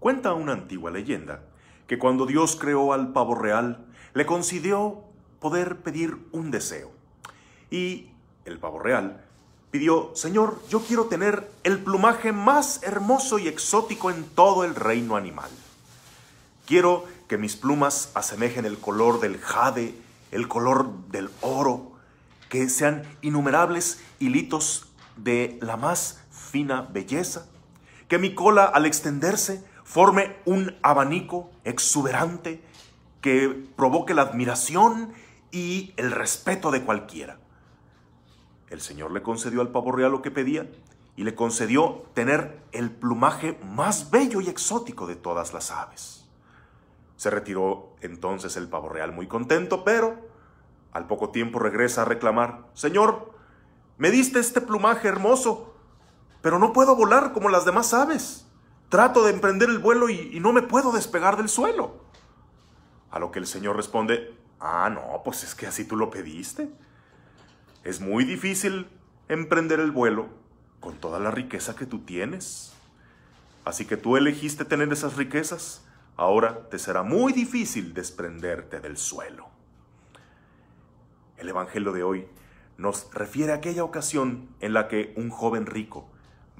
Cuenta una antigua leyenda que cuando Dios creó al pavo real, le concedió poder pedir un deseo. Y el pavo real pidió, Señor, yo quiero tener el plumaje más hermoso y exótico en todo el reino animal. Quiero que mis plumas asemejen el color del jade, el color del oro, que sean innumerables hilitos de la más fina belleza, que mi cola al extenderse forme un abanico exuberante que provoque la admiración y el respeto de cualquiera. El Señor le concedió al pavo real lo que pedía y le concedió tener el plumaje más bello y exótico de todas las aves. Se retiró entonces el pavo real muy contento, pero al poco tiempo regresa a reclamar, Señor, me diste este plumaje hermoso, pero no puedo volar como las demás aves. Trato de emprender el vuelo y, no me puedo despegar del suelo. A lo que el Señor responde, ah, no, pues es que así tú lo pediste. Es muy difícil emprender el vuelo con toda la riqueza que tú tienes. Así que tú elegiste tener esas riquezas, ahora te será muy difícil desprenderte del suelo. El Evangelio de hoy nos refiere a aquella ocasión en la que un joven rico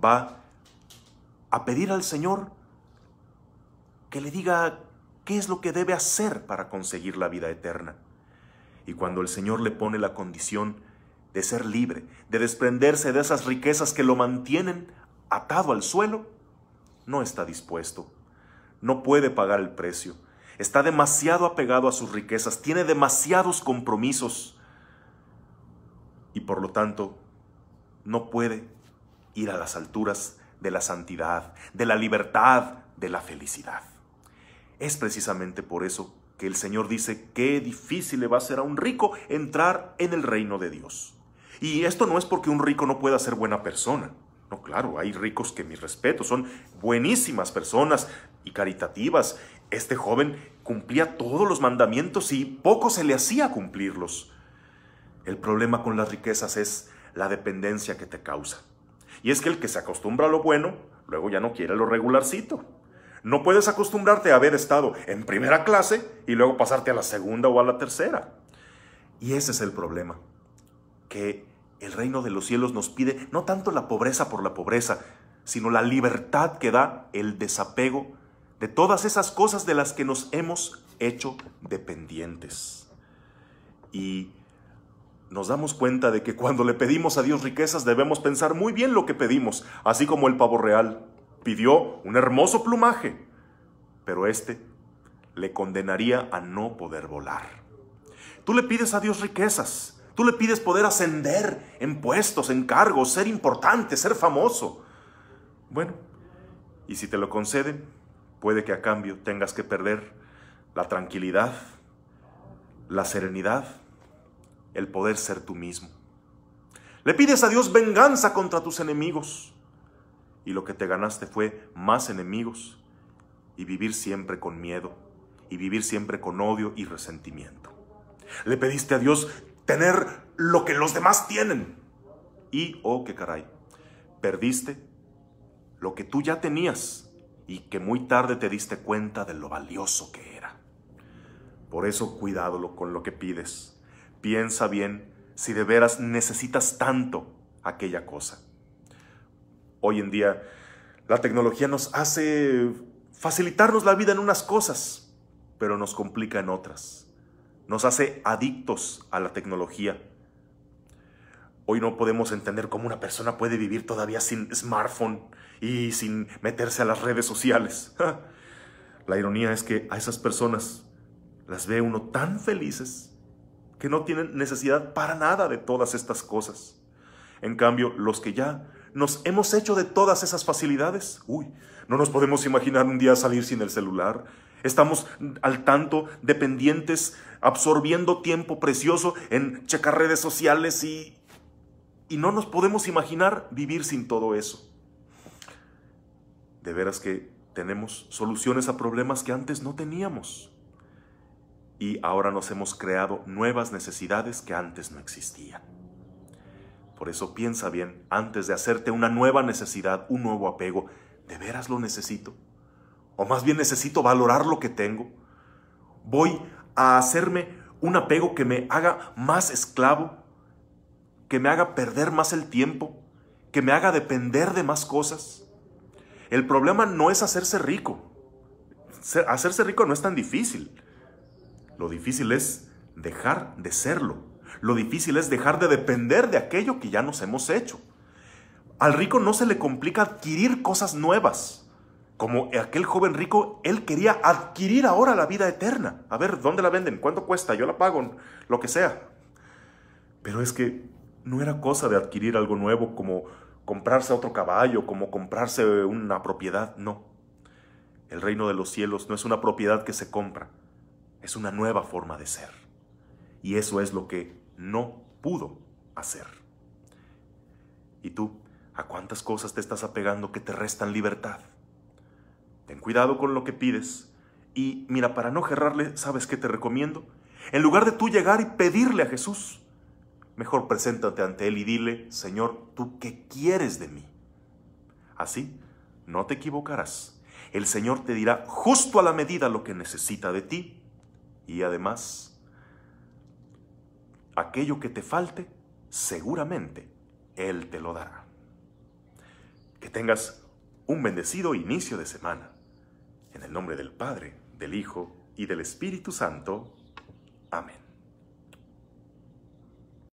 va a pedir al Señor que le diga qué es lo que debe hacer para conseguir la vida eterna. Y cuando el Señor le pone la condición de ser libre, de desprenderse de esas riquezas que lo mantienen atado al suelo, no está dispuesto, no puede pagar el precio, está demasiado apegado a sus riquezas, tiene demasiados compromisos y por lo tanto no puede ir a las alturas de la santidad, de la libertad, de la felicidad. Es precisamente por eso que el Señor dice qué difícil le va a ser a un rico entrar en el reino de Dios. Y esto no es porque un rico no pueda ser buena persona. No, claro, hay ricos que mis respetos son buenísimas personas y caritativas. Este joven cumplía todos los mandamientos y poco se le hacía cumplirlos. El problema con las riquezas es la dependencia que te causa. Y es que el que se acostumbra a lo bueno, luego ya no quiere lo regularcito. No puedes acostumbrarte a haber estado en primera clase y luego pasarte a la segunda o a la tercera. Y ese es el problema, que el reino de los cielos nos pide no tanto la pobreza por la pobreza, sino la libertad que da el desapego de todas esas cosas de las que nos hemos hecho dependientes. Y nos damos cuenta de que cuando le pedimos a Dios riquezas debemos pensar muy bien lo que pedimos, así como el pavo real pidió un hermoso plumaje, pero este le condenaría a no poder volar. Tú le pides a Dios riquezas, tú le pides poder ascender en puestos, en cargos, ser importante, ser famoso. Bueno, y si te lo conceden, puede que a cambio tengas que perder la tranquilidad, la serenidad el poder ser tú mismo. Le pides a Dios venganza contra tus enemigos y lo que te ganaste fue más enemigos y vivir siempre con miedo y vivir siempre con odio y resentimiento. Le pediste a Dios tener lo que los demás tienen y, oh, qué caray, perdiste lo que tú ya tenías y que muy tarde te diste cuenta de lo valioso que era. Por eso cuidado con lo que pides Piensa bien si de veras necesitas tanto aquella cosa. Hoy en día la tecnología nos hace facilitarnos la vida en unas cosas, pero nos complica en otras. Nos hace adictos a la tecnología. Hoy no podemos entender cómo una persona puede vivir todavía sin smartphone y sin meterse a las redes sociales. La ironía es que a esas personas las ve uno tan felices que no tienen necesidad para nada de todas estas cosas. En cambio, los que ya nos hemos hecho de todas esas facilidades, uy, no nos podemos imaginar un día salir sin el celular. Estamos al tanto, dependientes, absorbiendo tiempo precioso en checar redes sociales y, y no nos podemos imaginar vivir sin todo eso. De veras que tenemos soluciones a problemas que antes no teníamos y ahora nos hemos creado nuevas necesidades que antes no existían. Por eso piensa bien, antes de hacerte una nueva necesidad, un nuevo apego, ¿de veras lo necesito? O más bien necesito valorar lo que tengo. Voy a hacerme un apego que me haga más esclavo, que me haga perder más el tiempo, que me haga depender de más cosas. El problema no es hacerse rico. Hacerse rico no es tan difícil. Lo difícil es dejar de serlo. Lo difícil es dejar de depender de aquello que ya nos hemos hecho. Al rico no se le complica adquirir cosas nuevas. Como aquel joven rico, él quería adquirir ahora la vida eterna. A ver, ¿dónde la venden? ¿Cuánto cuesta? Yo la pago, lo que sea. Pero es que no era cosa de adquirir algo nuevo como comprarse otro caballo, como comprarse una propiedad, no. El reino de los cielos no es una propiedad que se compra, es una nueva forma de ser. Y eso es lo que no pudo hacer. ¿Y tú? ¿A cuántas cosas te estás apegando que te restan libertad? Ten cuidado con lo que pides. Y mira, para no gerrarle, ¿sabes qué te recomiendo? En lugar de tú llegar y pedirle a Jesús, mejor preséntate ante Él y dile, Señor, ¿tú qué quieres de mí? Así, no te equivocarás. El Señor te dirá justo a la medida lo que necesita de ti y además, aquello que te falte, seguramente Él te lo dará. Que tengas un bendecido inicio de semana. En el nombre del Padre, del Hijo y del Espíritu Santo. Amén.